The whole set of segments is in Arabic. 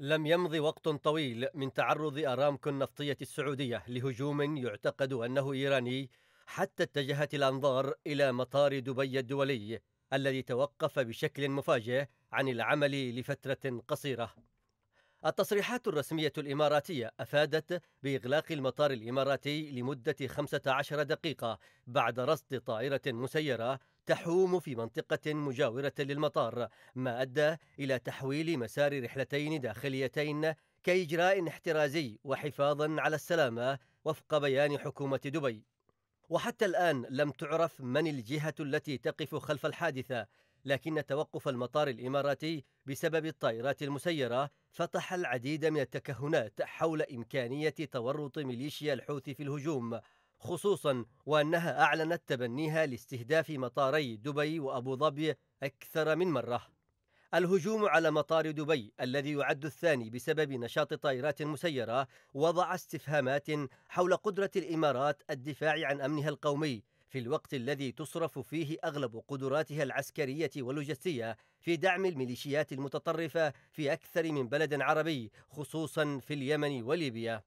لم يمض وقت طويل من تعرض أرامكو النفطية السعودية لهجوم يعتقد أنه إيراني حتى اتجهت الأنظار إلى مطار دبي الدولي الذي توقف بشكل مفاجئ عن العمل لفترة قصيرة التصريحات الرسمية الإماراتية أفادت بإغلاق المطار الإماراتي لمدة 15 دقيقة بعد رصد طائرة مسيرة تحوم في منطقة مجاورة للمطار ما أدى إلى تحويل مسار رحلتين داخليتين كإجراء احترازي وحفاظا على السلامة وفق بيان حكومة دبي وحتى الآن لم تعرف من الجهة التي تقف خلف الحادثة لكن توقف المطار الإماراتي بسبب الطائرات المسيرة فتح العديد من التكهنات حول إمكانية تورط ميليشيا الحوثي في الهجوم خصوصا وأنها أعلنت تبنيها لاستهداف مطاري دبي وأبو ظبي أكثر من مرة الهجوم على مطار دبي الذي يعد الثاني بسبب نشاط طائرات مسيرة وضع استفهامات حول قدرة الإمارات الدفاع عن أمنها القومي في الوقت الذي تصرف فيه أغلب قدراتها العسكرية واللوجستية في دعم الميليشيات المتطرفة في أكثر من بلد عربي خصوصا في اليمن وليبيا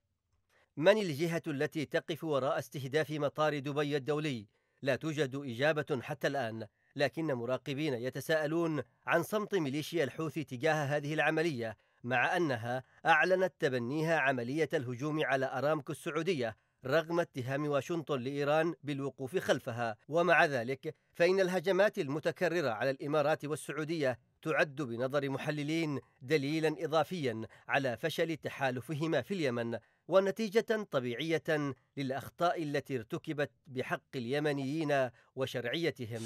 من الجهة التي تقف وراء استهداف مطار دبي الدولي؟ لا توجد إجابة حتى الآن، لكن مراقبين يتساءلون عن صمت ميليشيا الحوثي تجاه هذه العملية، مع أنها أعلنت تبنيها عملية الهجوم على أرامكو السعودية رغم اتهام واشنطن لإيران بالوقوف خلفها، ومع ذلك فإن الهجمات المتكررة على الإمارات والسعودية تعد بنظر محللين دليلا اضافيا على فشل تحالفهما في اليمن ونتيجه طبيعيه للاخطاء التي ارتكبت بحق اليمنيين وشرعيتهم